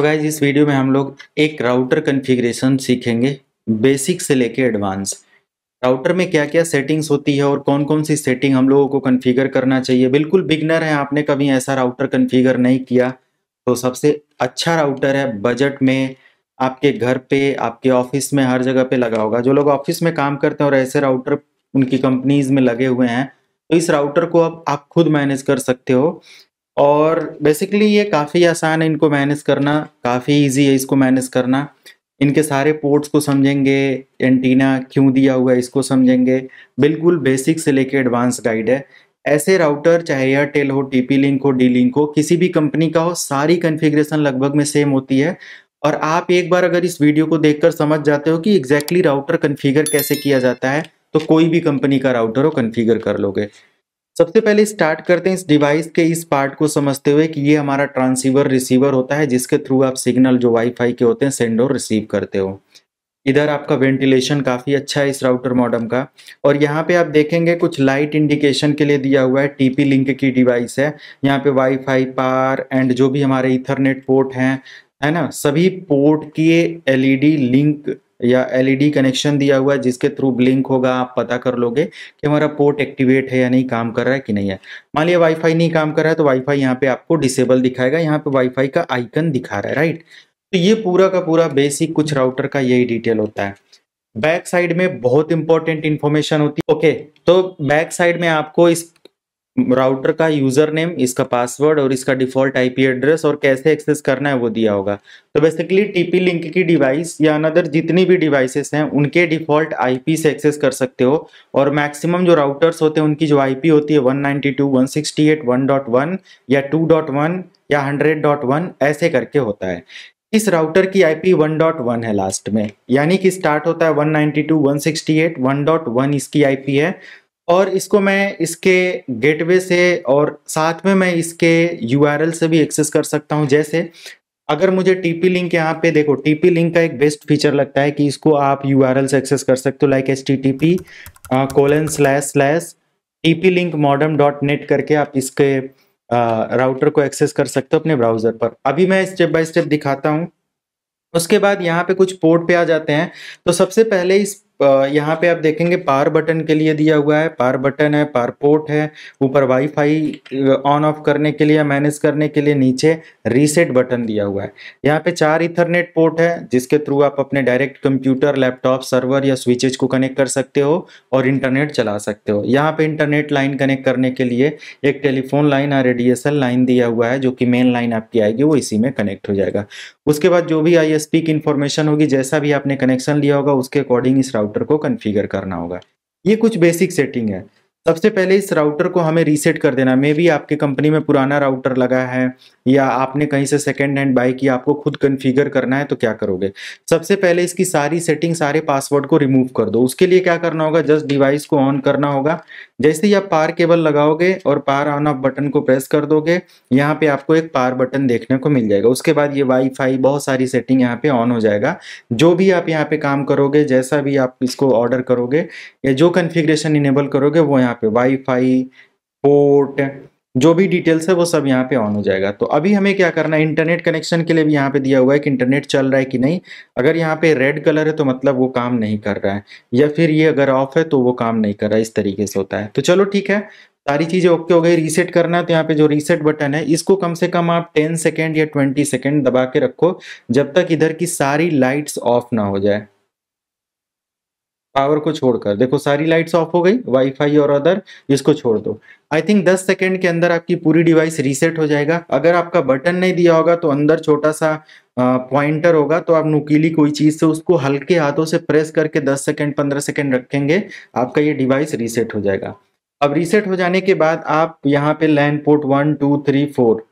तो गाइज इस वीडियो में हम लोग एक राउटर कन्फिग्रेशन सीखेंगे बेसिक से लेके एडवांस राउटर में क्या क्या सेटिंग्स होती है और कौन कौन सी सेटिंग हम लोगों को कन्फिगर करना चाहिए बिल्कुल बिगनर है आपने कभी ऐसा राउटर कन्फिगर नहीं किया तो सबसे अच्छा राउटर है बजट में आपके घर पे आपके ऑफिस में हर जगह पे लगा होगा जो लोग ऑफिस में काम करते हैं और ऐसे राउटर उनकी कंपनीज में लगे हुए हैं तो इस राउटर को अब आप, आप खुद मैनेज कर सकते हो और बेसिकली ये काफ़ी आसान है इनको मैनेज करना काफ़ी इजी है इसको मैनेज करना इनके सारे पोर्ट्स को समझेंगे एंटीना क्यों दिया हुआ है इसको समझेंगे बिल्कुल बेसिक से लेके एडवांस गाइड है ऐसे राउटर चाहे एयरटेल हो टीपी लिंक हो डी लिंक हो किसी भी कंपनी का हो सारी कन्फिग्रेशन लगभग में सेम होती है और आप एक बार अगर इस वीडियो को कर समझ जाते हो कि एग्जैक्टली राउटर कन्फिगर कैसे किया जाता है तो कोई भी कंपनी का राउटर हो कन्फिगर कर लोगे सबसे पहले स्टार्ट करते हैं इस डिवाइस के इस पार्ट को समझते हुए कि ये हमारा ट्रांसीवर रिसीवर होता है जिसके थ्रू आप सिग्नल जो वाईफाई के होते हैं सेंड और रिसीव करते हो इधर आपका वेंटिलेशन काफ़ी अच्छा है इस राउटर मॉडम का और यहाँ पे आप देखेंगे कुछ लाइट इंडिकेशन के लिए दिया हुआ है टीपी लिंक की डिवाइस है यहाँ पे वाईफाई पार एंड जो भी हमारे इथरनेट पोर्ट हैं है ना सभी पोर्ट के एलईडी लिंक e या एलईडी कनेक्शन e दिया हुआ है जिसके थ्रू ब्लिंक होगा आप पता कर लोगे कि हमारा पोर्ट एक्टिवेट है या नहीं काम कर रहा है कि नहीं है मान लिया वाईफाई नहीं काम कर रहा है तो वाईफाई यहाँ पे आपको डिसेबल दिखाएगा यहाँ पे वाईफाई का आइकन दिखा रहा है राइट तो ये पूरा का पूरा बेसिक कुछ राउटर का यही डिटेल होता है बैक साइड में बहुत इंपॉर्टेंट इन्फॉर्मेशन होती है ओके तो बैक साइड में आपको इस राउटर का यूज़र नेम इसका पासवर्ड और इसका डिफ़ॉल्ट आईपी एड्रेस और कैसे एक्सेस करना है वो दिया होगा तो बेसिकली टीपी लिंक की डिवाइस या अनदर जितनी भी डिवाइसेस हैं उनके डिफ़ॉल्ट आईपी से एक्सेस कर सकते हो और मैक्सिमम जो राउटर्स होते हैं उनकी जो आईपी होती है 192, 168, 1.1 या 2.1 या 100.1 ऐसे करके होता है इस राउटर की आईपी 1.1 है लास्ट में यानी कि स्टार्ट होता है 192.168.1.1 इसकी आईपी है और इसको मैं इसके गेटवे से और साथ में मैं इसके यू से भी एक्सेस कर सकता हूँ जैसे अगर मुझे टीपी लिंक यहाँ पे देखो टीपी लिंक का एक बेस्ट फीचर लगता है कि इसको आप यू से एक्सेस कर सकते हो like H T T P colon slash slash T P link modem dot net करके आप इसके राउटर को एक्सेस कर सकते हो अपने ब्राउजर पर अभी मैं स्टेप बाय स्टेप दिखाता हूँ उसके बाद यहाँ पे कुछ पोर्ट पे आ जाते हैं तो सबसे पहले इस यहाँ पे आप देखेंगे पार बटन के लिए दिया हुआ है पार बटन है पार पोर्ट है ऊपर वाईफाई ऑन ऑफ करने के लिए मैनेज करने के लिए नीचे रीसेट बटन दिया हुआ है यहाँ पे चार इथरनेट पोर्ट है जिसके थ्रू आप अपने डायरेक्ट कंप्यूटर लैपटॉप सर्वर या स्विचेज को कनेक्ट कर सकते हो और इंटरनेट चला सकते हो यहाँ पे इंटरनेट लाइन कनेक्ट करने के लिए एक टेलीफोन लाइन और रेडिएशन लाइन दिया हुआ है जो कि मेन लाइन आपकी आएगी वो इसी में कनेक्ट हो जाएगा उसके बाद जो भी आई की इन्फॉर्मेशन होगी जैसा भी आपने कनेक्शन लिया होगा उसके अकॉर्डिंग इस राउट राउटर को कन्फिगर करना होगा ये कुछ बेसिक सेटिंग है सबसे पहले इस राउटर को हमें रीसेट कर देना मे भी आपके कंपनी में पुराना राउटर लगा है या आपने कहीं से सेकेंड हैंड बाई किया आपको खुद कन्फिगर करना है तो क्या करोगे सबसे पहले इसकी सारी सेटिंग सारे पासवर्ड को रिमूव कर दो उसके लिए क्या करना होगा जस्ट डिवाइस को ऑन करना होगा जैसे ही आप पार केबल लगाओगे और पार ऑन ऑफ बटन को प्रेस कर दोगे यहाँ पे आपको एक पार बटन देखने को मिल जाएगा उसके बाद ये वाईफाई बहुत सारी सेटिंग यहाँ पे ऑन हो जाएगा जो भी आप यहाँ पे काम करोगे जैसा भी आप इसको ऑर्डर करोगे या जो कन्फिग्रेशन इनेबल करोगे वो यहाँ पे वाईफाई पोर्ट जो भी डिटेल्स है वो सब यहाँ पे ऑन हो जाएगा तो अभी हमें क्या करना है इंटरनेट कनेक्शन के लिए भी यहाँ पे दिया हुआ है कि इंटरनेट चल रहा है कि नहीं अगर यहाँ पे रेड कलर है तो मतलब वो काम नहीं कर रहा है या फिर ये अगर ऑफ है तो वो काम नहीं कर रहा है इस तरीके से होता है तो चलो ठीक है सारी चीज़ें ओके हो गई रीसेट करना है तो यहाँ पे जो रीसेट बटन है इसको कम से कम आप 10 सेकेंड या 20 सेकेंड दबा के रखो जब तक इधर की सारी लाइट्स ऑफ ना हो जाए पावर को छोड़कर देखो सारी लाइट्स ऑफ हो गई वाईफाई और अदर इसको छोड़ दो आई थिंक 10 सेकेंड के अंदर आपकी पूरी डिवाइस रीसेट हो जाएगा अगर आपका बटन नहीं दिया होगा तो अंदर छोटा सा पॉइंटर होगा तो आप नुकीली कोई चीज़ से उसको हल्के हाथों से प्रेस करके 10 सेकेंड 15 सेकेंड रखेंगे आपका ये डिवाइस रीसेट हो जाएगा अब रीसेट हो जाने के बाद आप यहाँ पे LAN port one two three four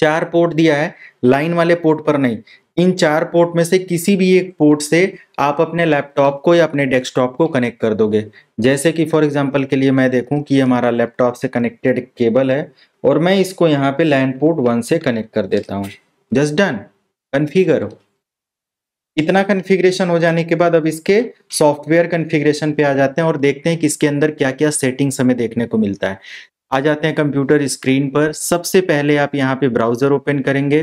चार पोर्ट दिया है लाइन वाले पोर्ट पर नहीं इन चार पोर्ट में से किसी भी एक पोर्ट से आप अपने लैपटॉप को या अपने डेस्कटॉप को कनेक्ट कर दोगे जैसे कि फॉर एग्जांपल के लिए मैं देखूं कि हमारा लैपटॉप से कनेक्टेड केबल है और मैं इसको यहाँ पे लैंड पोर्ट वन से कनेक्ट कर देता हूँ जस्ट डन कन्फिगर इतना कन्फिग्रेशन हो जाने के बाद अब इसके सॉफ्टवेयर कन्फिग्रेशन पे आ जाते हैं और देखते हैं कि इसके अंदर क्या क्या सेटिंग्स हमें देखने को मिलता है आ जाते हैं कंप्यूटर स्क्रीन पर सबसे पहले आप यहाँ पे ब्राउजर ओपन करेंगे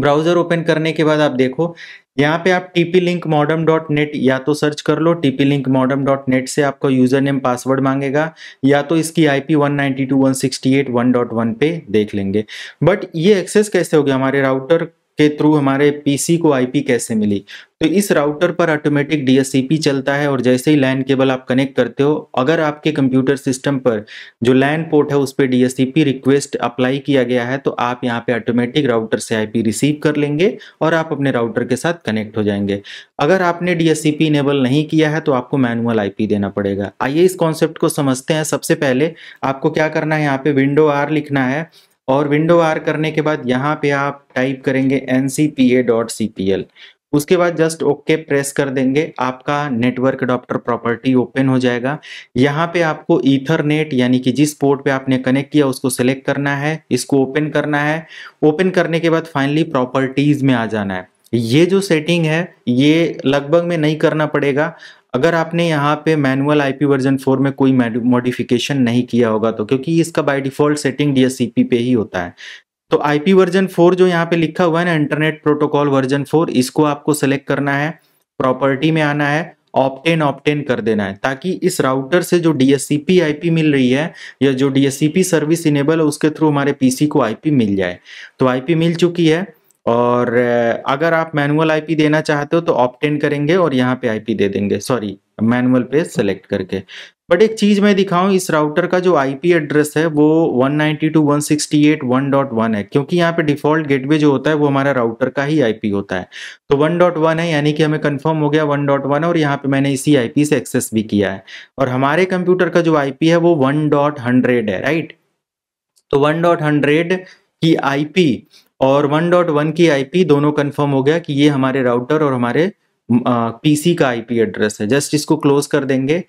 ब्राउज़र ओपन करने के बाद आप देखो यहाँ पे आप TP link modem dot net या तो सर्च कर लो TP link modem dot net से आपका यूज़र नेम पासवर्ड मांगेगा या तो इसकी I P one ninety two one sixty eight one dot one पे देख लेंगे बट ये एक्सेस कैसे हो गया हमारे राउटर के थ्रू हमारे पीसी को आईपी कैसे मिली तो इस राउटर पर ऑटोमेटिक डीएससीपी चलता है और जैसे ही लैंड केबल आप कनेक्ट करते हो अगर आपके कंप्यूटर सिस्टम पर जो लैंड पोर्ट है उस पर डीएससीपी रिक्वेस्ट अप्लाई किया गया है तो आप यहाँ पे ऑटोमेटिक राउटर से आईपी रिसीव कर लेंगे और आप अपने राउटर के साथ कनेक्ट हो जाएंगे अगर आपने डीएससीपी इनेबल नहीं किया है तो आपको मैनुअल आईपी देना पड़ेगा आइए इस कॉन्सेप्ट को समझते हैं सबसे पहले आपको क्या करना है यहाँ पे विंडो आर लिखना है और विंडो आर करने के बाद यहाँ पे आप टाइप करेंगे N C P A dot C P L उसके बाद जस्ट ओके प्रेस कर देंगे आपका नेटवर्क अडॉप्टर प्रॉपर्टी ओपन हो जाएगा यहाँ पे आपको ईथरनेट यानी कि जिस पोर्ट पे आपने कनेक्ट किया उसको सेलेक्ट करना है इसको ओपन करना है ओपन करने के बाद फाइनली प्रॉपर्टीज़ में आ जाना है ये जो सेटिंग है ये लगभग में नहीं करना पड़ेगा अगर आपने यहाँ पे मैनुअल आईपी वर्जन 4 में कोई मॉडिफिकेशन नहीं किया होगा तो क्योंकि इसका बाय डिफॉल्ट सेटिंग डीएससीपी पे ही होता है तो आईपी वर्जन 4 जो यहाँ पे लिखा हुआ है ना इंटरनेट प्रोटोकॉल वर्जन 4 इसको आपको सेलेक्ट करना है प्रॉपर्टी में आना है ऑप्टेन ऑप्टेन कर देना है ताकि इस राउटर से जो डीएससीपी आईपी मिल रही है या जो डीएससीपी सर्विस इनेबल है उसके थ्रू हमारे पीसी को आईपी मिल जाए तो आईपी मिल चुकी है और अगर आप मैनुअल आईपी देना चाहते हो तो ऑप्टेन करेंगे और यहाँ पे आईपी दे देंगे सॉरी मैनुअल पे सेलेक्ट करके बट एक चीज़ मैं दिखाऊं इस राउटर का जो आईपी एड्रेस है वो 192.168.1.1 है क्योंकि यहाँ पे डिफॉल्ट गेटवे जो होता है वो हमारा राउटर का ही आईपी होता है तो 1.1 है यानी कि हमें कंफर्म हो गया 1.1 है और यहाँ पे मैंने इसी आईपी से एक्सेस भी किया है और हमारे कंप्यूटर का जो आईपी है वो वन है राइट तो वन की आई और 1.1 की आईपी दोनों कंफर्म हो गया कि ये हमारे राउटर और हमारे पीसी का आईपी एड्रेस है जस्ट इसको क्लोज कर देंगे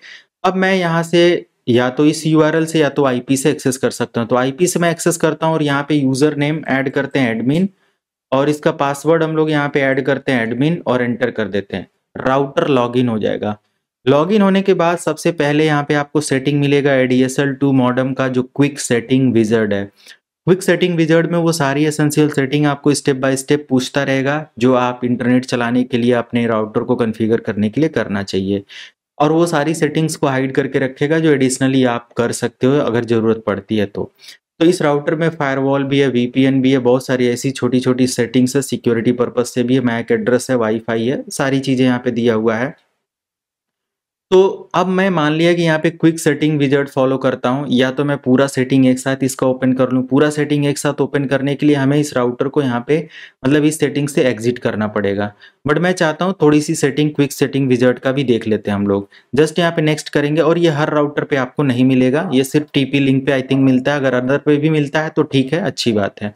अब मैं यहाँ से या तो इस यू से या तो आईपी से एक्सेस कर सकता हूँ तो आईपी से मैं एक्सेस करता हूँ और यहाँ पे यूज़र नेम ऐड करते हैं एडमिन और इसका पासवर्ड हम लोग यहाँ पे ऐड करते हैं एडमिन और एंटर कर देते हैं राउटर लॉगिन हो जाएगा लॉगिन होने के बाद सबसे पहले यहाँ पे आपको सेटिंग मिलेगा एडीएसएल टू मॉडम का जो क्विक सेटिंग विजर्ड है क्विक सेटिंग विजर्ड में वो सारी एसेंशियल सेटिंग आपको स्टेप बाय स्टेप पूछता रहेगा जो आप इंटरनेट चलाने के लिए अपने राउटर को कन्फिगर करने के लिए करना चाहिए और वो सारी सेटिंग्स को हाइड करके रखेगा जो एडिशनली आप कर सकते हो अगर ज़रूरत पड़ती है तो तो इस राउटर में फायरवॉल भी है वीपीएन भी है बहुत सारी ऐसी छोटी छोटी सेटिंग्स है सिक्योरिटी पर्पज से भी है मैक एड्रेस है वाईफाई है सारी चीज़ें यहाँ पे दिया हुआ है तो अब मैं मान लिया कि यहाँ पे क्विक सेटिंग विजर्ट फॉलो करता हूँ या तो मैं पूरा सेटिंग एक साथ इसका ओपन कर लूँ पूरा सेटिंग एक साथ ओपन करने के लिए हमें इस राउटर को यहाँ पे मतलब इस सेटिंग से एग्जिट करना पड़ेगा बट मैं चाहता हूँ थोड़ी सी सेटिंग क्विक सेटिंग विजर्ट का भी देख लेते हैं हम लोग जस्ट यहाँ पे नेक्स्ट करेंगे और ये हर राउटर पर आपको नहीं मिलेगा ये सिर्फ टीपी लिंक पे आई थिंक मिलता है अगर अदर पे भी मिलता है तो ठीक है अच्छी बात है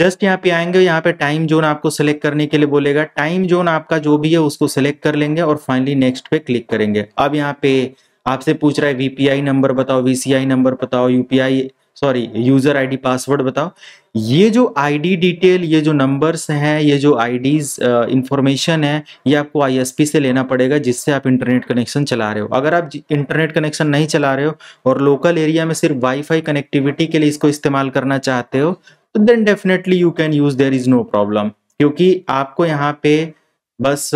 जस्ट यहाँ पे आएंगे यहाँ पे टाइम जोन आपको सिलेक्ट करने के लिए बोलेगा टाइम जोन आपका जो भी है उसको सेलेक्ट कर लेंगे और फाइनली नेक्स्ट पे क्लिक करेंगे अब यहाँ पे आपसे पूछ रहा है वीपीआई नंबर बताओ वीसीआई नंबर बताओ UPI sorry user ID password बताओ ये जो आईडी डिटेल ये जो नंबर्स हैं ये जो आईडीज इंफॉर्मेशन है ये आपको आईएसपी से लेना पड़ेगा जिससे आप इंटरनेट कनेक्शन चला रहे हो अगर आप इंटरनेट कनेक्शन नहीं चला रहे हो और लोकल एरिया में सिर्फ वाईफाई कनेक्टिविटी के लिए इसको इस्तेमाल करना चाहते हो then definitely you can use there is no problem क्योंकि आपको यहाँ पे बस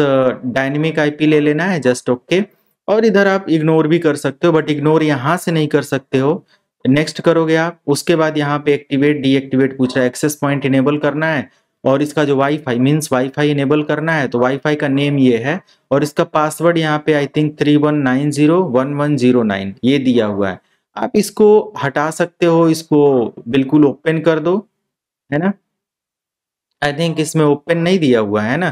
डायनेमिक आईपी ले लेना है जस्ट ओके okay. और इधर आप इग्नोर भी कर सकते हो बट इग्नोर यहाँ से नहीं कर सकते हो नेक्स्ट करोगे आप उसके बाद यहाँ पे एक्टिवेट डीएक्टिवेट पूछ रहा है एक्सेस पॉइंट इनेबल करना है और इसका जो वाईफाई मीन्स वाईफाई इनेबल करना है तो वाईफाई का नेम ये है और इसका पासवर्ड यहाँ पे I think three one nine zero one one zero nine ये दिया हुआ है आप इसको हटा सकते हो इसको बिल्कुल ओपन कर दो है ना आई थिंक इसमें ओपन नहीं दिया हुआ है ना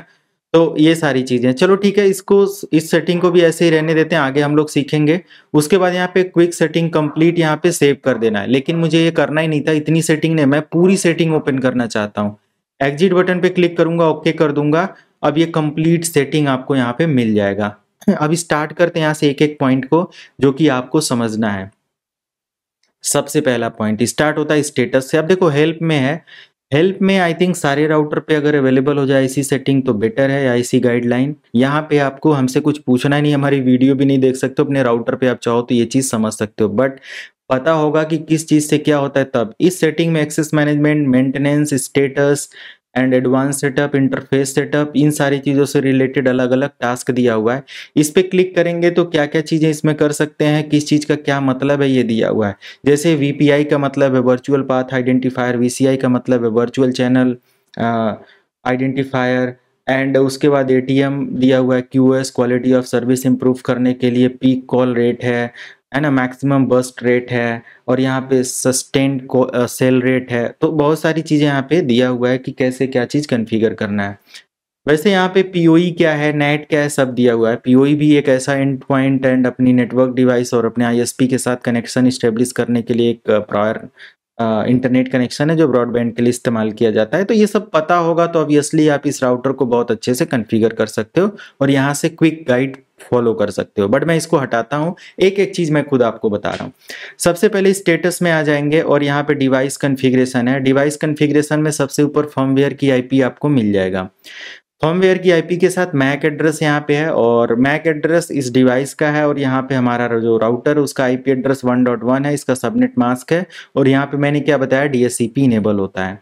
तो ये सारी चीज़ें चलो ठीक है इसको इस सेटिंग को भी ऐसे ही रहने देते हैं आगे हम लोग सीखेंगे उसके बाद यहाँ पे क्विक सेटिंग कंप्लीट यहाँ पे सेव कर देना है लेकिन मुझे ये करना ही नहीं था इतनी सेटिंग ने मैं पूरी सेटिंग ओपन करना चाहता हूँ एग्जिट बटन पे क्लिक करूंगा ओके कर दूंगा अब ये कंप्लीट सेटिंग आपको यहाँ पे मिल जाएगा अब स्टार्ट करते हैं यहाँ से एक एक पॉइंट को जो कि आपको समझना है सबसे पहला पॉइंट स्टार्ट होता है स्टेटस से अब देखो हेल्प में है हेल्प में आई थिंक सारे राउटर पे अगर अवेलेबल हो जाए इसी सेटिंग तो बेटर है या गाइडलाइन यहाँ पे आपको हमसे कुछ पूछना नहीं हमारी वीडियो भी नहीं देख सकते अपने राउटर पे आप चाहो तो ये चीज़ समझ सकते हो बट पता होगा कि किस चीज़ से क्या होता है तब इस सेटिंग में access management maintenance status and advance setup interface setup इन सारी चीज़ों से रिलेटेड अलग अलग टास्क दिया हुआ है इस पर क्लिक करेंगे तो क्या क्या चीज़ें इसमें कर सकते हैं किस चीज़ का क्या मतलब है ये दिया हुआ है जैसे वी का मतलब है वर्चुअल पाथ आइडेंटिफायर वी का मतलब है वर्चुअल चैनल आइडेंटिफायर एंड उसके बाद एटीएम दिया हुआ है QS quality of service improve करने के लिए पीक कॉल रेट है है ना मैक्सिमम बस्ट रेट है और यहाँ पे सस्टेंड को सेल रेट है तो बहुत सारी चीज़ें यहाँ पे दिया हुआ है कि कैसे क्या चीज़ कन्फिगर करना है वैसे यहाँ पे पीओई e क्या है नेट क्या है सब दिया हुआ है पीओई e भी एक ऐसा एंड पॉइंट एंड अपनी नेटवर्क डिवाइस और अपने आईएसपी के साथ कनेक्शन इस्टेब्लिश करने के लिए एक प्रायर इंटरनेट कनेक्शन है जो ब्रॉडबैंड के लिए इस्तेमाल किया जाता है तो ये सब पता होगा तो ऑब्वियसली आप इस राउटर को बहुत अच्छे से कन्फिगर कर सकते हो और यहाँ से क्विक गाइड फॉलो कर सकते हो बट मैं इसको हटाता हूँ एक एक चीज़ मैं खुद आपको बता रहा हूँ सबसे पहले स्टेटस में आ जाएंगे और यहाँ पे डिवाइस कन्फिग्रेशन है डिवाइस कन्फिग्रेशन में सबसे ऊपर फॉर्मवेयर की आईपी आपको मिल जाएगा फॉर्मवेयर की आईपी के साथ मैक एड्रेस यहाँ पे है और मैक एड्रेस इस डिवाइस का है और यहाँ पे हमारा जो राउटर उसका आईपी एड्रेस 1.1 है इसका सबनेट मास्क है और यहाँ पे मैंने क्या बताया डीएससीपी इनेबल होता है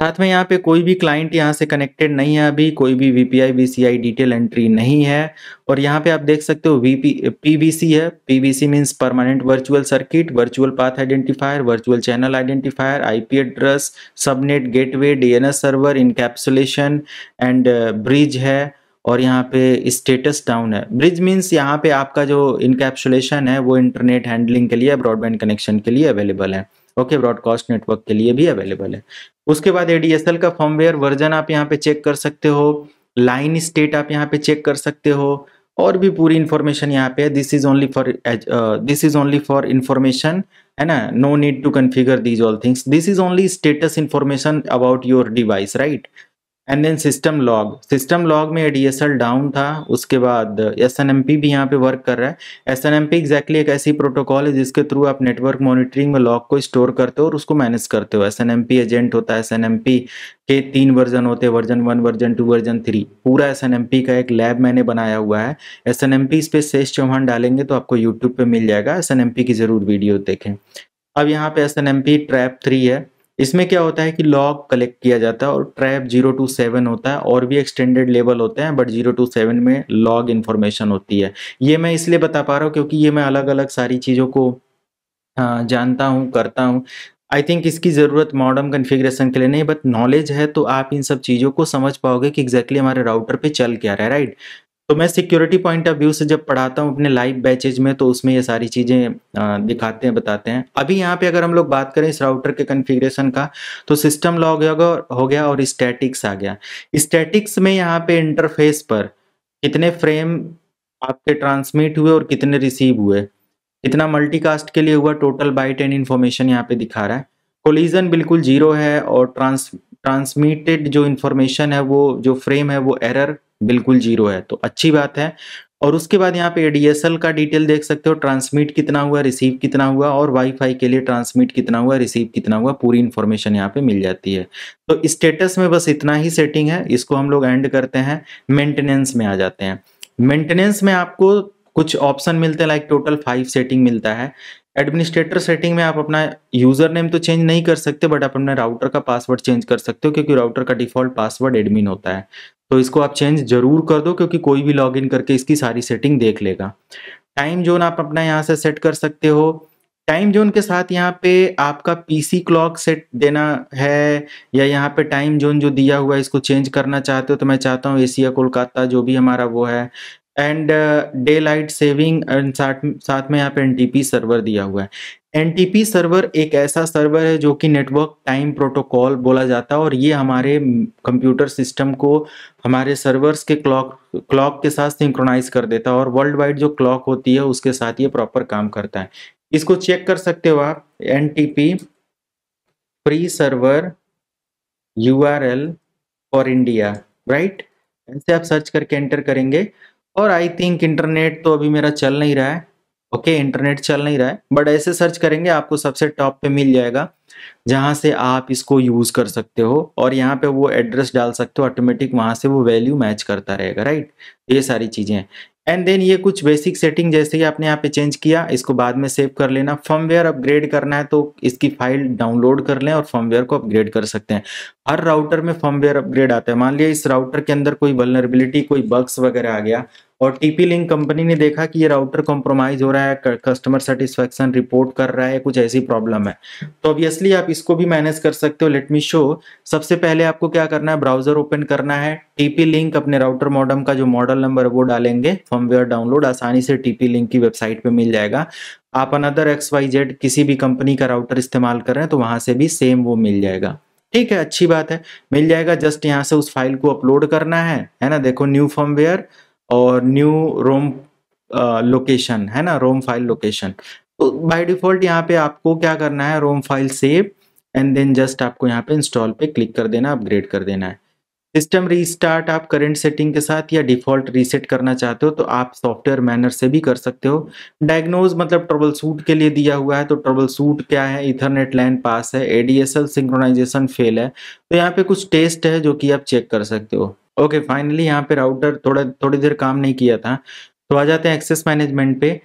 साथ में यहाँ पे कोई भी क्लाइंट यहाँ से कनेक्टेड नहीं है अभी कोई भी V P V C I detail entry नहीं है और यहाँ पे आप देख सकते हो V P P V C है P V C means permanent virtual circuit virtual path identifier virtual channel identifier I P address subnet gateway D N S server encapsulation and bridge है और यहाँ पे स्टेटस डाउन है bridge means यहाँ पे आपका जो इनकैप्सुलेशन है वो इंटरनेट हैंडलिंग के लिए ब्रॉडबैंड कनेक्शन के लिए अवेलेबल है ओके ब्रॉडकास्ट नेटवर्क के लिए भी अवेलेबल है उसके बाद एडीएसएल का फॉर्मवेयर वर्जन आप यहाँ पे चेक कर सकते हो लाइन स्टेट आप यहाँ पे चेक कर सकते हो और भी पूरी इन्फॉर्मेशन यहाँ पे है this is only for this is only for information है ना no need to configure these all things this is only status information about your device right and then system log system log में D S L down था उसके बाद S N M P भी यहाँ पे work कर रहा है S N M P exactly एक ऐसी प्रोटोकॉल है जिसके थ्रू आप नेटवर्क मॉनिटरिंग में लॉग को स्टोर करते हो और उसको मैनेज करते हो S N M P agent होता है एस एन एम पी के तीन वर्जन होते हैं version one version two version three पूरा एस एन एम पी का एक लैब मैंने बनाया हुआ है एस एन एम पी इस पर शेष चौहान डालेंगे तो आपको यूट्यूब पर मिल जाएगा एस एन एम पी की ज़रूर वीडियो देखें अब यहाँ पे S N M P trap three है इसमें क्या होता है कि लॉग कलेक्ट किया जाता है और ट्रैप जीरो टू सेवन होता है और भी एक्सटेंडेड लेवल होते हैं बट जीरो टू सेवन में लॉग इन्फॉर्मेशन होती है ये मैं इसलिए बता पा रहा हूँ क्योंकि ये मैं अलग अलग सारी चीज़ों को हाँ, जानता हूँ करता हूँ आई थिंक इसकी ज़रूरत मॉडर्न कन्फिग्रेशन के लिए नहीं बट नॉलेज है तो आप इन सब चीज़ों को समझ पाओगे कि एग्जैक्टली exactly हमारे राउटर पे चल क्या रहा है राइट तो मैं सिक्योरिटी पॉइंट ऑफ व्यू से जब पढ़ाता हूँ अपने लाइव बैचेज में तो उसमें ये सारी चीज़ें दिखाते हैं बताते हैं अभी यहाँ पे अगर हम लोग बात करें इस राउटर के कन्फिग्रेशन का तो सिस्टम लॉग हो गया और स्टैटिक्स आ गया स्टैटिक्स में यहाँ पे इंटरफेस पर कितने फ्रेम आपके ट्रांसमिट हुए और कितने रिसीव हुए कितना मल्टीकास्ट के लिए हुआ टोटल बाइट एंड इन्फॉर्मेशन यहाँ पे दिखा रहा है कोलिजन बिल्कुल जीरो है और ट्रांस ट्रांसमिटेड जो इन्फॉर्मेशन है वो जो फ्रेम है वो एरर बिल्कुल जीरो है तो अच्छी बात है और उसके बाद यहाँ पे एडीएसएल का डिटेल देख सकते हो ट्रांसमिट कितना हुआ रिसीव कितना हुआ और वाईफाई के लिए ट्रांसमिट कितना हुआ रिसीव कितना हुआ पूरी इन्फॉर्मेशन यहाँ पे मिल जाती है तो स्टेटस में बस इतना ही सेटिंग है इसको हम लोग एंड करते हैं मेंटेनेंस में आ जाते हैं मेंटेनेंस में आपको कुछ ऑप्शन मिलते हैं लाइक टोटल फाइव सेटिंग मिलता है एडमिनिस्ट्रेटर सेटिंग में आप अपना यूजर नेम तो चेंज नहीं कर सकते बट आप अपने राउटर का पासवर्ड चेंज कर सकते हो क्योंकि राउटर का डिफॉल्ट पासवर्ड एडमिन होता है तो इसको आप चेंज जरूर कर दो क्योंकि कोई भी लॉग करके इसकी सारी सेटिंग देख लेगा टाइम जोन आप अपना यहाँ से सेट कर सकते हो टाइम जोन के साथ यहाँ पे आपका पीसी क्लॉक सेट देना है या यहाँ पे टाइम जोन जो दिया हुआ है इसको चेंज करना चाहते हो तो मैं चाहता हूँ एशिया कोलकाता जो भी हमारा वो है एंड डे लाइट सेविंग साथ साथ में यहाँ पे एनटीपी सर्वर दिया हुआ है एन सर्वर एक ऐसा सर्वर है जो कि नेटवर्क टाइम प्रोटोकॉल बोला जाता है और ये हमारे कंप्यूटर सिस्टम को हमारे सर्वर्स के क्लॉक क्लॉक के साथ सिंक्रोनाइज कर देता है और वर्ल्ड वाइड जो क्लॉक होती है उसके साथ ये प्रॉपर काम करता है इसको चेक कर सकते हो आप N T P free server U R L for India right ऐसे आप सर्च करके एंटर करेंगे और आई थिंक इंटरनेट तो अभी मेरा चल नहीं रहा है ओके okay, इंटरनेट चल नहीं रहा है बट ऐसे सर्च करेंगे आपको सबसे टॉप पे मिल जाएगा जहां से आप इसको यूज़ कर सकते हो और यहाँ पे वो एड्रेस डाल सकते हो ऑटोमेटिक वहां से वो वैल्यू मैच करता रहेगा राइट ये सारी चीज़ें एंड देन ये कुछ बेसिक सेटिंग जैसे कि आपने यहाँ पे चेंज किया इसको बाद में सेव कर लेना फर्मवेयर अपग्रेड करना है तो इसकी फाइल डाउनलोड कर लें और फर्मवेयर को अपग्रेड कर सकते हैं हर राउटर में फर्मवेयर अपग्रेड आता है मान लिया इस राउटर के अंदर कोई वलनरेबिलिटी कोई बग्स वगैरह आ गया और टीपी लिंक कंपनी ने देखा कि ये राउटर कॉम्प्रोमाइज हो रहा है कस्टमर सेटिस्फेक्शन रिपोर्ट कर रहा है कुछ ऐसी प्रॉब्लम है तो ऑब्वियसली आप इसको भी मैनेज कर सकते हो लेट मी शो सबसे पहले आपको क्या करना है ब्राउजर ओपन करना है टीपी लिंक अपने राउटर मॉडम का जो मॉडल नंबर वो डालेंगे फॉर्मवेयर डाउनलोड आसानी से टीपी लिंक की वेबसाइट पर मिल जाएगा आप अनदर एक्स वाई जेड किसी भी कंपनी का राउटर इस्तेमाल कर रहे हैं तो वहां से भी सेम वो मिल जाएगा ठीक है अच्छी बात है मिल जाएगा जस्ट यहाँ से उस फाइल को अपलोड करना है है ना देखो न्यू फॉर्मवेयर और न्यू रोम लोकेशन है ना रोम फाइल लोकेशन तो बाय डिफॉल्ट यहाँ पे आपको क्या करना है ROM file save and then just आपको यहाँ पे इंस्टॉल पे क्लिक कर देना अपग्रेड कर देना है सिस्टम रीस्टार्ट आप करंट सेटिंग के साथ या डिफॉल्ट रीसेट करना चाहते हो तो आप सॉफ्टवेयर मैनर से भी कर सकते हो डायग्नोज मतलब ट्रबल सूट के लिए दिया हुआ है तो ट्रबल सूट क्या है इथरनेट लाइन पास है एडीएसएल सिंक्रोनाइजेशन फेल है तो यहाँ पे कुछ टेस्ट है जो कि आप चेक कर सकते हो ओके फाइनली यहाँ पे राउटर थोड़ा थोड़ी देर काम नहीं किया था तो आ जाते हैं एक्सेस मैनेजमेंट पे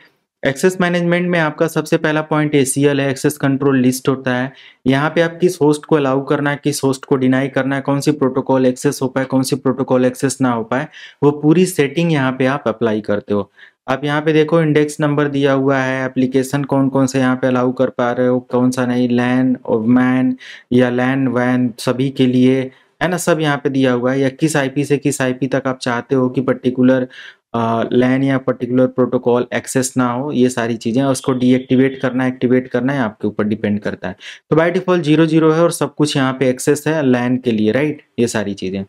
एक्सेस मैनेजमेंट में आपका सबसे पहला पॉइंट ए है एक्सेस कंट्रोल लिस्ट होता है यहाँ पे आप किस होस्ट को अलाउ करना है किस होस्ट को डिनाई करना है कौन सी प्रोटोकॉल एक्सेस हो पाए कौन सी प्रोटोकॉल एक्सेस ना हो पाए वो पूरी सेटिंग यहाँ पे आप अप्लाई करते हो आप यहाँ पे देखो इंडेक्स नंबर दिया हुआ है एप्लीकेशन कौन कौन से यहाँ पे अलाउ कर पा रहे हो कौन सा नहीं लैन और मैन या लैन वैन सभी के लिए है ना सब यहाँ पे दिया हुआ है या किस आईपी से किस आईपी तक आप चाहते हो कि पर्टिकुलर लैन या पर्टिकुलर प्रोटोकॉल एक्सेस ना हो ये सारी चीज़ें उसको डीएक्टिवेट करना एक्टिवेट करना है आपके ऊपर डिपेंड करता है तो बाई डिफॉल्ट जीरो जीरो है और सब कुछ यहाँ पे एक्सेस है लैन के लिए राइट ये सारी चीज़ें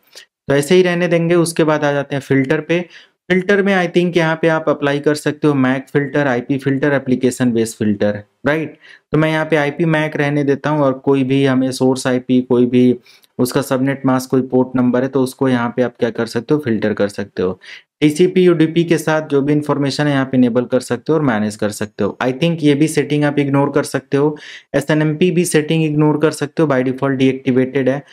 तो ऐसे ही रहने देंगे उसके बाद आ जाते हैं फिल्टर पे फिल्टर में आई थिंक यहाँ पे आप अप्लाई कर सकते हो MAC filter IP filter application based filter right तो मैं यहाँ पे आईपी मैक रहने देता हूँ और कोई भी हमें सोर्स आईपी कोई भी उसका सबनेट मास्क कोई पोर्ट नंबर है तो उसको यहाँ पे आप क्या कर सकते हो फिल्टर कर सकते हो टीसीपी यूडीपी के साथ जो भी इन्फॉर्मेशन है यहाँ पे इनेबल कर सकते हो और मैनेज कर सकते हो आई थिंक ये भी सेटिंग आप इग्नोर कर सकते हो एस भी सेटिंग इग्नोर कर सकते हो बाई डिफॉल्ट डीएक्टिवेटेड है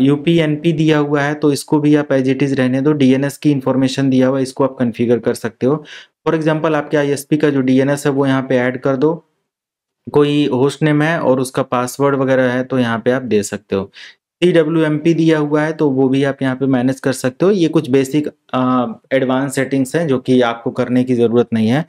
यूपीएनपी दिया हुआ है तो इसको भी आप एज इट इज़ रहने दो डीएनएस की इन्फॉर्मेशन दिया हुआ है इसको आप कन्फिगर कर सकते हो फॉर एग्जाम्पल आपके पी का जो डीएनएस है वो यहाँ पे ऐड कर दो कोई होस्ट नेम है और उसका पासवर्ड वगैरह है तो यहाँ पे आप दे सकते हो सी डब्ल्यू एम पी दिया हुआ है तो वो भी आप यहाँ पे मैनेज कर सकते हो ये कुछ बेसिक एडवांस सेटिंग्स हैं जो कि आपको करने की ज़रूरत नहीं है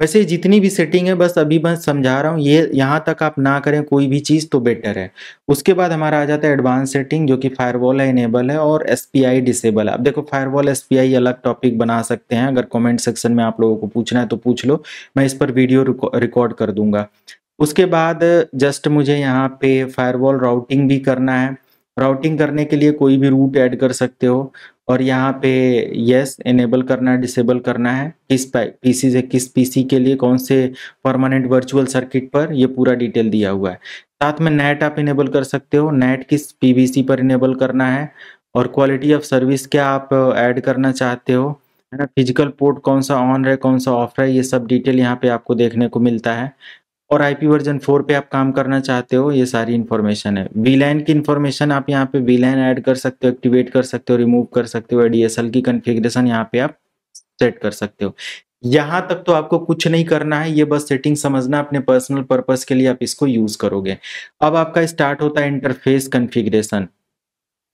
वैसे जितनी भी सेटिंग है बस अभी मैं समझा रहा हूँ ये यहाँ तक आप ना करें कोई भी चीज़ तो बेटर है उसके बाद हमारा आ जाता है एडवांस सेटिंग जो कि फायरवॉल है इनेबल है और एस पी आई डिसेबल है अब देखो फायरवॉल एस पी आई अलग टॉपिक बना सकते हैं अगर कॉमेंट सेक्शन में आप लोगों को पूछना है तो पूछ लो मैं इस पर वीडियो रिकॉर्ड कर दूंगा उसके बाद जस्ट मुझे यहाँ पे फायरवॉल राउटिंग भी करना है राउटिंग करने के लिए कोई भी रूट ऐड कर सकते हो और यहाँ पे यस इनेबल करना है डिसेबल करना है किस पीसी से किस पीसी के लिए कौन से परमानेंट वर्चुअल सर्किट पर ये पूरा डिटेल दिया हुआ है साथ में नेट आप इनेबल कर सकते हो नेट किस पीवीसी पर इनेबल करना है और क्वालिटी ऑफ सर्विस क्या आप ऐड uh, करना चाहते हो है ना फिजिकल पोर्ट कौन सा ऑन रहे कौन सा ऑफ रहे ये सब डिटेल यहाँ पे आपको देखने को मिलता है और आईपी वर्जन फोर पे आप काम करना चाहते हो ये सारी इन्फॉर्मेशन है वीलैन की इन्फॉर्मेशन आप यहाँ पे वीलैन ऐड कर सकते हो एक्टिवेट कर सकते हो रिमूव कर सकते हो डीएसएल की कन्फिग्रेशन यहाँ पे आप सेट कर सकते हो यहाँ तक तो आपको कुछ नहीं करना है ये बस सेटिंग समझना अपने पर्सनल पर्पस के लिए आप इसको यूज करोगे अब आपका स्टार्ट होता है इंटरफेस कन्फिग्रेशन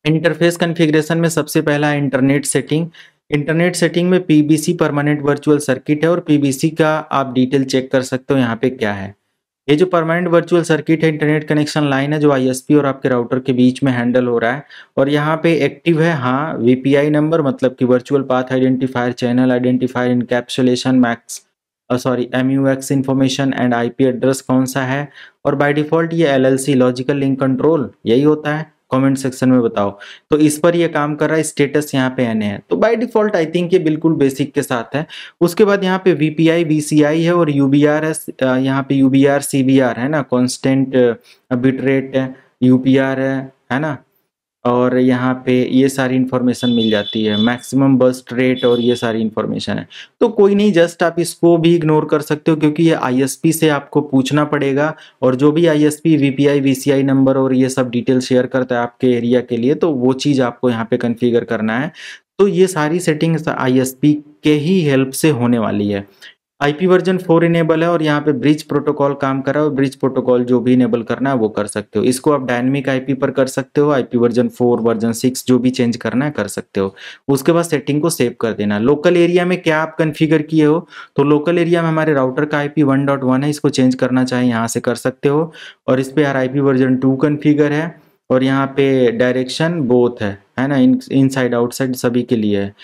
इंटरफेस कन्फिग्रेशन में सबसे पहला है इंटरनेट सेटिंग इंटरनेट सेटिंग में पीबीसी परमानेंट वर्चुअल सर्किट है और पीबीसी का आप डिटेल चेक कर सकते हो यहाँ पे क्या है ये जो परमानेंट वर्चुअल सर्किट है इंटरनेट कनेक्शन लाइन है जो आईएसपी और आपके राउटर के बीच में हैंडल हो रहा है और यहाँ पे एक्टिव है हाँ वीपीआई नंबर मतलब कि virtual path identifier channel identifier encapsulation max sorry M U X information and IP address कौन सा है और बाय डिफॉल्ट ये एलएलसी लॉजिकल लिंक कंट्रोल यही होता है कमेंट सेक्शन में बताओ तो इस पर ये काम कर रहा है स्टेटस यहाँ पे एन है तो बाय डिफॉल्ट आई थिंक ये बिल्कुल बेसिक के साथ है उसके बाद यहाँ पे वीपीआई वीसीआई है और यूबीआर है यहाँ पे यूबीआर सीबीआर है ना कॉन्स्टेंट बिट रेट है यूपीआर है है ना और यहाँ पे ये सारी इन्फॉर्मेशन मिल जाती है मैक्सिमम बस्ट रेट और ये सारी इन्फॉर्मेशन है तो कोई नहीं जस्ट आप इसको भी इग्नोर कर सकते हो क्योंकि ये आईएसपी से आपको पूछना पड़ेगा और जो भी आईएसपी वीपीआई वीसीआई नंबर और ये सब डिटेल शेयर करता है आपके एरिया के लिए तो वो चीज़ आपको यहाँ पे कन्फिगर करना है तो ये सारी सेटिंग्स आई के ही हेल्प से होने वाली है आईपी वर्जन फोर इनेबल है और यहाँ पे ब्रिज प्रोटोकॉल काम कर रहा है और ब्रिज प्रोटोकॉल जो भी इनेबल करना है वो कर सकते हो इसको आप डायनेमिक आईपी पर कर सकते हो IP version four version six जो भी चेंज करना है कर सकते हो उसके बाद सेटिंग को सेव कर देना लोकल एरिया में क्या आप कन्फिगर किए हो तो लोकल एरिया में हमारे राउटर का पी वन डॉट वन है इसको चेंज करना चाहे यहाँ से कर सकते हो और इस पर यार आई वर्जन टू कन्फिगर है और यहाँ पे डायरेक्शन बोथ है है ना इन इन साइड आउटसाइड सभी के लिए है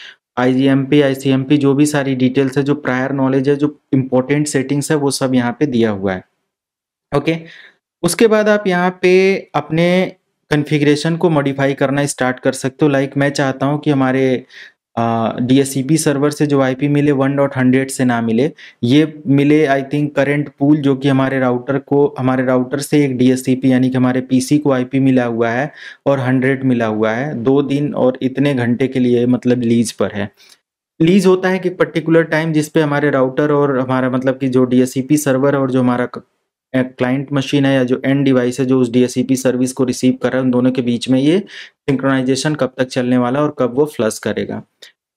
आईजीएमपी आईसीएमपी जो भी सारी डिटेल्स है जो प्रायर नॉलेज है जो इम्पोर्टेंट सेटिंग्स है वो सब यहाँ पे दिया हुआ है ओके उसके बाद आप यहाँ पे अपने कन्फिग्रेशन को मॉडिफाई करना स्टार्ट कर सकते हो लाइक मैं चाहता हूँ कि हमारे डी सर्वर से जो आईपी मिले वन डॉट हंड्रेड से ना मिले ये मिले आई थिंक करेंट पूल जो कि हमारे राउटर को हमारे राउटर से एक डी यानी कि हमारे पीसी को आईपी मिला हुआ है और हंड्रेड मिला हुआ है दो दिन और इतने घंटे के लिए मतलब लीज पर है लीज होता है कि पर्टिकुलर टाइम जिसपे हमारे राउटर और हमारा मतलब कि जो डी सर्वर और जो हमारा क्लाइंट मशीन है या जो एंड डिवाइस है जो उस डीएससीपी सर्विस को रिसीव कर रहा है उन दोनों के बीच में ये सिंक्रोनाइजेशन कब तक चलने वाला और कब वो फ्लश करेगा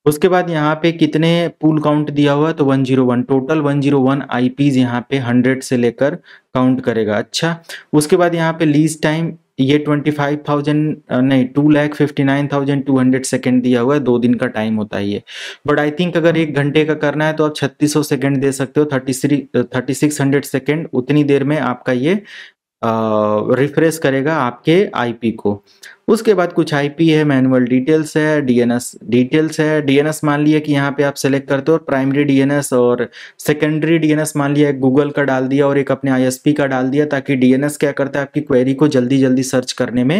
उसके बाद यहाँ पे कितने पूल काउंट दिया हुआ तो 101 टोटल 101 जीरो वन आई यहाँ पे 100 से लेकर काउंट करेगा अच्छा उसके बाद यहाँ पे लीज टाइम ये ट्वेंटी फाइव थाउजेंड नहीं two lakh fifty nine thousand two hundred second दिया हुआ है दो दिन का टाइम होता है बट आई थिंक अगर एक घंटे का करना है तो आप छत्तीस सौ सेकेंड दे सकते हो thirty thirty six hundred second उतनी देर में आपका ये रिफ्रेश करेगा आपके आईपी को उसके बाद कुछ आईपी है मैनुअल डिटेल्स है डीएनएस डिटेल्स है डीएनएस मान लिया कि यहाँ पे आप सेलेक्ट करते हो और प्राइमरी डीएनएस और सेकेंडरी डीएनएस मान लिया गूगल का डाल दिया और एक अपने आईएसपी का डाल दिया ताकि डीएनएस क्या करता है आपकी क्वेरी को जल्दी जल्दी सर्च करने में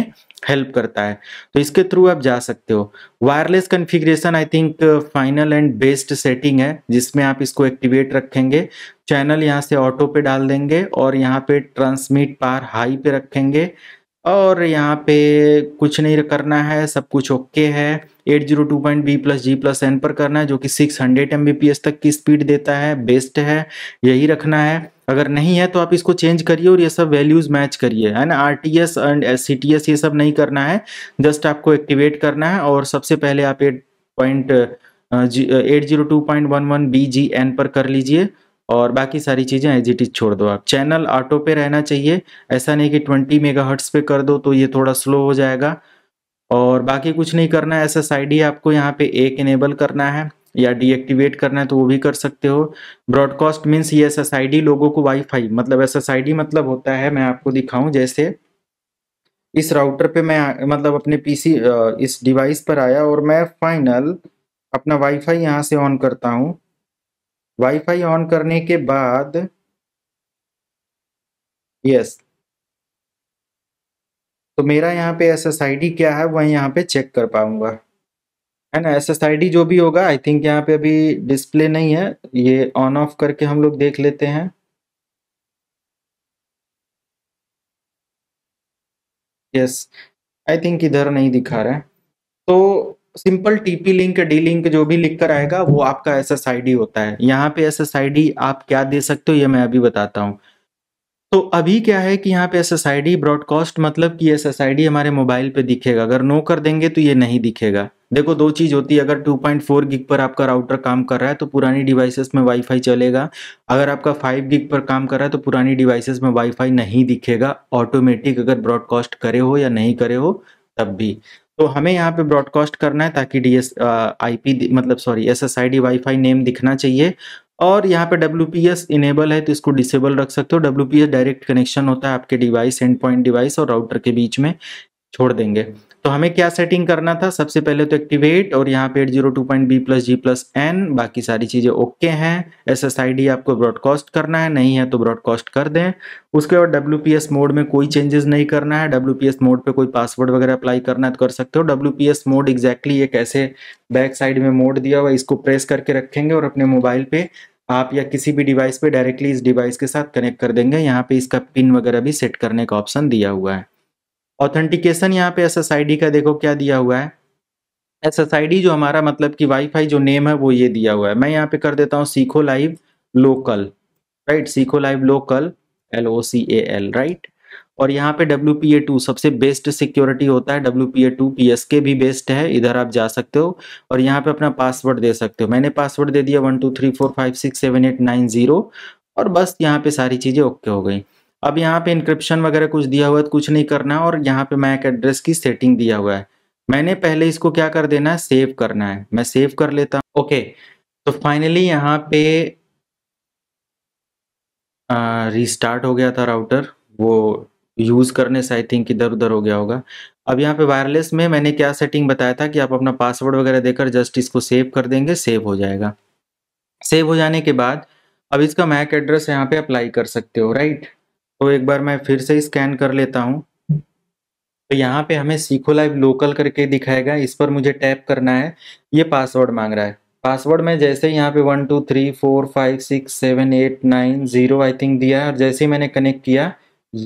हेल्प करता है तो इसके थ्रू आप जा सकते हो wireless configuration I think final and best setting है जिसमें आप इसको एक्टिवेट रखेंगे चैनल यहाँ से ऑटो पे डाल देंगे और यहाँ पे ट्रांसमिट पार हाई पे रखेंगे और यहाँ पे कुछ नहीं करना है सब कुछ ओके है eight zero two point B plus G plus N पर करना है जो कि six hundred M B P S तक की स्पीड देता है बेस्ट है यही रखना है अगर नहीं है तो आप इसको चेंज करिए और ये सब वैल्यूज मैच करिए है ना R T S and C T S ये सब नहीं करना है जस्ट आपको एक्टिवेट करना है और सबसे पहले आप eight point eight zero two point one one B G N पर कर लीजिए और बाकी सारी चीज़ें एज इट इज़ छोड़ दो आप चैनल ऑटो पे रहना चाहिए ऐसा नहीं कि ट्वेंटी मेगा हर्ट्स पे कर दो तो ये थोड़ा स्लो हो जाएगा और बाकी कुछ नहीं करना है एस आई डी आपको यहाँ पे एक इनेबल करना है या डीएक्टिवेट करना है तो वो भी कर सकते हो ब्रॉडकास्ट मीन्स ये एस आई डी लोगों को वाईफाई मतलब एस आई मतलब होता है मैं आपको दिखाऊँ जैसे इस राउटर पे मैं मतलब अपने पीसी इस डिवाइस पर आया और मैं फाइनल अपना वाईफाई यहाँ से ऑन करता हूँ वाईफाई ऑन करने के बाद यस तो मेरा यहाँ पे एस क्या है वह यहाँ पे चेक कर पाऊंगा है ना एस जो भी होगा आई थिंक यहाँ पे अभी डिस्प्ले नहीं है ये ऑन ऑफ करके हम लोग देख लेते हैं यस आई थिंक इधर नहीं दिखा रहा है तो simple TP link D link जो भी लिख कर आएगा वो आपका एस एस आई डी होता है यहाँ पे एस एस आई डी आप क्या दे सकते हो ये मैं अभी बताता हूँ तो अभी क्या है कि यहाँ पे S S I D broadcast मतलब कि एस एस आई डी हमारे मोबाइल पे दिखेगा अगर नो कर देंगे तो ये नहीं दिखेगा देखो दो चीज़ होती है अगर 2.4 पॉइंट गिग पर आपका राउटर काम कर रहा है तो पुरानी डिवाइसेस में वाईफाई चलेगा अगर आपका 5 गिग पर काम कर रहा है तो पुरानी डिवाइसेस में वाईफाई नहीं दिखेगा ऑटोमेटिक अगर ब्रॉडकास्ट करे हो या नहीं करे हो तब भी तो हमें यहाँ पे ब्रॉडकास्ट करना है ताकि डी एस आई पी मतलब sorry S S I D wifi name दिखना चाहिए और यहाँ पे डब्ल्यू पी एस इनेबल है तो इसको डिसेबल रख सकते हो W P S direct connection होता है आपके डिवाइस एंड पॉइंट डिवाइस और राउटर के बीच में छोड़ देंगे तो हमें क्या सेटिंग करना था सबसे पहले तो एक्टिवेट और यहाँ पे eight zero two point B plus G plus N बाकी सारी चीज़ें ओके हैं एस एस आई डी आपको ब्रॉडकास्ट करना है नहीं है तो ब्रॉडकास्ट कर दें उसके बाद डब्ल्यू पी एस मोड में कोई चेंजेस नहीं करना है डब्ल्यू पी एस मोड पर कोई पासवर्ड वगैरह अप्लाई करना है तो कर सकते हो W P S mode exactly एक ऐसे बैक साइड में मोड दिया हुआ इसको प्रेस करके रखेंगे और अपने मोबाइल पे आप या किसी भी डिवाइस पे डायरेक्टली इस डिवाइस के साथ कनेक्ट कर देंगे यहाँ पे इसका पिन वगैरह भी सेट करने का ऑप्शन दिया हुआ है ऑथेंटिकेशन यहाँ पे एस का देखो क्या दिया हुआ है एस जो हमारा मतलब कि वाईफाई जो नेम है वो ये दिया हुआ है मैं यहाँ पे कर देता हूँ सीखो लाइव लोकल राइट सीखो live local L O C A L right और यहाँ पे डब्ल्यू पी ए टू सबसे बेस्ट सिक्योरिटी होता है W P A two P S के भी बेस्ट है इधर आप जा सकते हो और यहाँ पे अपना पासवर्ड दे सकते हो मैंने पासवर्ड दे दिया one two three four five six seven eight nine zero और बस यहाँ पे सारी चीज़ें ओके हो गई अब यहाँ पे इंक्रिप्शन वगैरह कुछ दिया हुआ है कुछ नहीं करना है और यहाँ पे मैक एड्रेस की सेटिंग दिया हुआ है मैंने पहले इसको क्या कर देना है सेव करना है मैं सेव कर लेता हूँ ओके तो फाइनली यहाँ पे रिस्टार्ट हो गया था राउटर वो यूज़ करने से आई थिंक इधर उधर हो गया होगा अब यहाँ पे वायरलेस में मैंने क्या सेटिंग बताया था कि आप अपना पासवर्ड वगैरह देकर जस्ट इसको सेव कर देंगे सेव हो जाएगा सेव हो जाने के बाद अब इसका मैक एड्रेस यहाँ पे अप्लाई कर सकते हो राइट तो एक बार मैं फिर से स्कैन कर लेता हूँ तो यहाँ पे हमें सीखो लाइव लोकल करके दिखाएगा इस पर मुझे टैप करना है ये पासवर्ड मांग रहा है पासवर्ड में जैसे ही यहाँ पे one two three four five six seven eight nine zero I think दिया है और जैसे ही मैंने कनेक्ट किया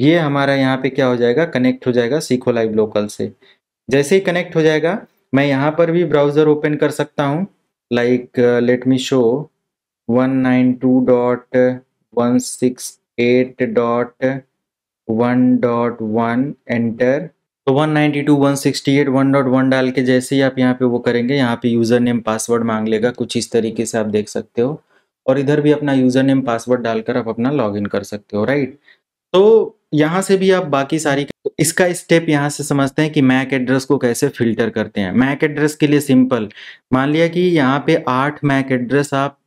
ये हमारा यहाँ पे क्या हो जाएगा कनेक्ट हो जाएगा सीखो लाइव लोकल से जैसे ही कनेक्ट हो जाएगा मैं यहाँ पर भी ब्राउज़र ओपन कर सकता हूँ like let me show one nine two dot one six eight dot one dot one enter तो वन डॉट वन डाल के जैसे ही आप यहाँ पे वो करेंगे यहाँ पे यूज़र नेम पासवर्ड मांग लेगा कुछ इस तरीके से आप देख सकते हो और इधर भी अपना यूज़र नेम पासवर्ड डालकर आप अपना लॉगिन कर सकते हो राइट तो यहाँ से भी आप बाकी सारी तो इसका स्टेप यहाँ से समझते हैं कि मैक एड्रेस को कैसे फिल्टर करते हैं मैक एड्रेस के लिए सिंपल मान लिया कि यहाँ पे आठ मैक एड्रेस आप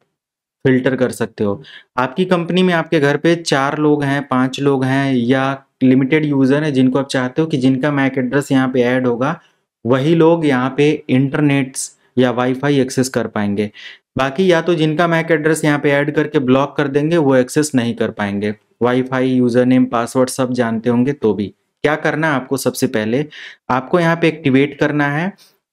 फिल्टर कर सकते हो आपकी कंपनी में आपके घर पे चार लोग हैं पांच लोग हैं या लिमिटेड यूज़र हैं जिनको आप चाहते हो कि जिनका मैक एड्रेस यहाँ पे ऐड होगा वही लोग यहाँ पे इंटरनेट या वाईफाई एक्सेस कर पाएंगे बाकी या तो जिनका मैक एड्रेस यहाँ पे ऐड करके ब्लॉक कर देंगे वो एक्सेस नहीं कर पाएंगे वाईफाई यूज़र नेम पासवर्ड सब जानते होंगे तो भी क्या करना है आपको सबसे पहले आपको यहाँ पे एक्टिवेट करना है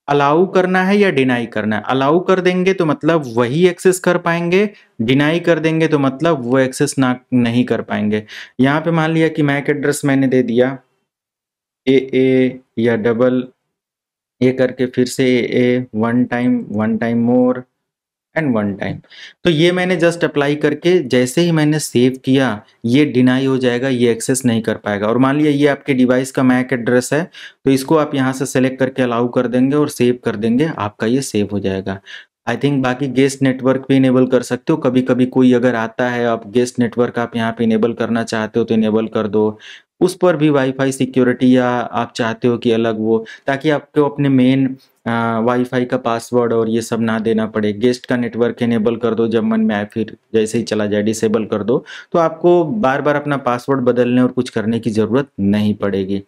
अलाउ करना है या डिनाई करना है अलाउ कर देंगे तो मतलब वही एक्सेस कर पाएंगे डिनाई कर देंगे तो मतलब वो एक्सेस ना नहीं कर पाएंगे यहाँ पे मान लिया कि मैक एड्रेस मैंने दे दिया ए ए या डबल ए करके फिर से ए ए one time one time more and one time तो ये मैंने जस्ट अप्लाई करके जैसे ही मैंने सेव किया ये डिनाई हो जाएगा ये एक्सेस नहीं कर पाएगा और मान लिया ये आपके डिवाइस का मैक एड्रेस है तो इसको आप यहाँ से सेलेक्ट करके अलाउ कर देंगे और सेव कर देंगे आपका ये सेव हो जाएगा आई थिंक बाकी गेस्ट नेटवर्क भी इनेबल कर सकते हो कभी कभी कोई अगर आता है आप गेस्ट नेटवर्क आप यहाँ पे इनेबल करना चाहते हो तो इनेबल कर दो उस पर भी वाईफाई सिक्योरिटी या आप चाहते हो कि अलग वो ताकि आपको अपने मेन वाईफाई का पासवर्ड और ये सब ना देना पड़े गेस्ट का नेटवर्क इनेबल कर दो जब मन में आए फिर जैसे ही चला जाए डिसेबल कर दो तो आपको बार बार अपना पासवर्ड बदलने और कुछ करने की ज़रूरत नहीं पड़ेगी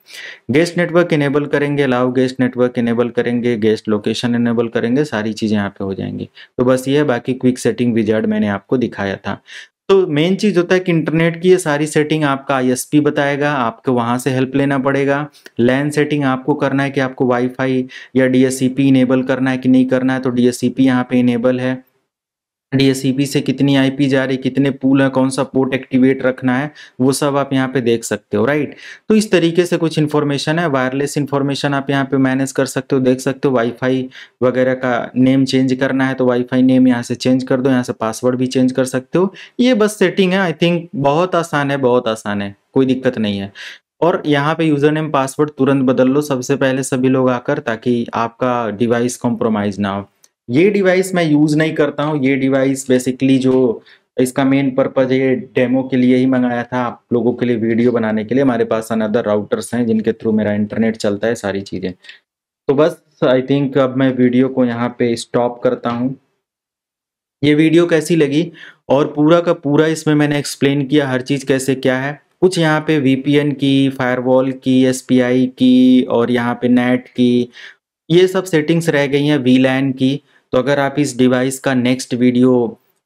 गेस्ट नेटवर्क इनेबल करेंगे अलाउ गेस्ट नेटवर्क इनेबल करेंगे गेस्ट लोकेशन इनेबल करेंगे सारी चीज़ें यहाँ पे हो जाएंगी तो बस ये बाकी क्विक सेटिंग विजर्ड मैंने आपको दिखाया था तो मेन चीज़ होता है कि इंटरनेट की ये सारी सेटिंग आपका आईएसपी बताएगा आपको वहाँ से हेल्प लेना पड़ेगा लैन सेटिंग आपको करना है कि आपको वाईफाई या डीएससीपी इनेबल करना है कि नहीं करना है तो डीएससीपी यहाँ पे इनेबल है डीएससीबी से कितनी आईपी जा रही कितने पूल है कौन सा पोर्ट एक्टिवेट रखना है वो सब आप यहाँ पे देख सकते हो राइट तो इस तरीके से कुछ इन्फॉर्मेशन है वायरलेस इन्फॉर्मेशन आप यहाँ पे मैनेज कर सकते हो देख सकते हो वाईफाई वगैरह का नेम चेंज करना है तो वाईफाई नेम यहाँ से चेंज कर दो यहाँ से पासवर्ड भी चेंज कर सकते हो ये बस सेटिंग है आई थिंक बहुत आसान है बहुत आसान है कोई दिक्कत नहीं है और यहाँ पे यूज़र नेम पासवर्ड तुरंत बदल लो सबसे पहले सभी लोग आकर ताकि आपका डिवाइस कॉम्प्रोमाइज़ ना हो ये डिवाइस मैं यूज़ नहीं करता हूँ ये डिवाइस बेसिकली जो इसका मेन पर्पज़ ये डेमो के लिए ही मंगाया था आप लोगों के लिए वीडियो बनाने के लिए हमारे पास अनदर राउटर्स हैं जिनके थ्रू मेरा इंटरनेट चलता है सारी चीज़ें तो बस आई थिंक अब मैं वीडियो को यहाँ पे स्टॉप करता हूँ ये वीडियो कैसी लगी और पूरा का पूरा इसमें मैंने एक्सप्लेन किया हर चीज़ कैसे क्या है कुछ यहाँ पे वीपीएन की फायरवॉल की एसपीआई की और यहाँ पे नेट की ये सब सेटिंग्स रह गई हैं वीलैन की तो अगर आप इस डिवाइस का नेक्स्ट वीडियो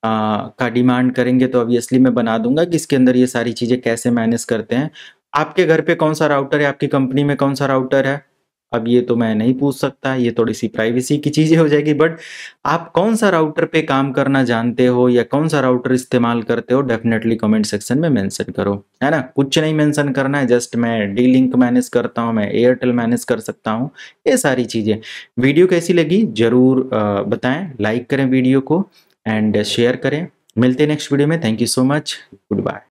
आ, का डिमांड करेंगे तो ऑब्वियसली मैं बना दूंगा कि इसके अंदर ये सारी चीज़ें कैसे मैनेज करते हैं आपके घर पे कौन सा राउटर है आपकी कंपनी में कौन सा राउटर है अब ये तो मैं नहीं पूछ सकता ये थोड़ी सी प्राइवेसी की चीज़ें हो जाएगी बट आप कौन सा राउटर पे काम करना जानते हो या कौन सा राउटर इस्तेमाल करते हो डेफिनेटली कमेंट सेक्शन में मेंशन करो है ना कुछ नहीं मेंशन करना है जस्ट मैं डी लिंक मैनेज करता हूँ मैं एयरटेल मैनेज कर सकता हूँ ये सारी चीज़ें वीडियो कैसी लगी ज़रूर बताएं लाइक करें वीडियो को एंड शेयर करें मिलते नेक्स्ट वीडियो में thank you so much good bye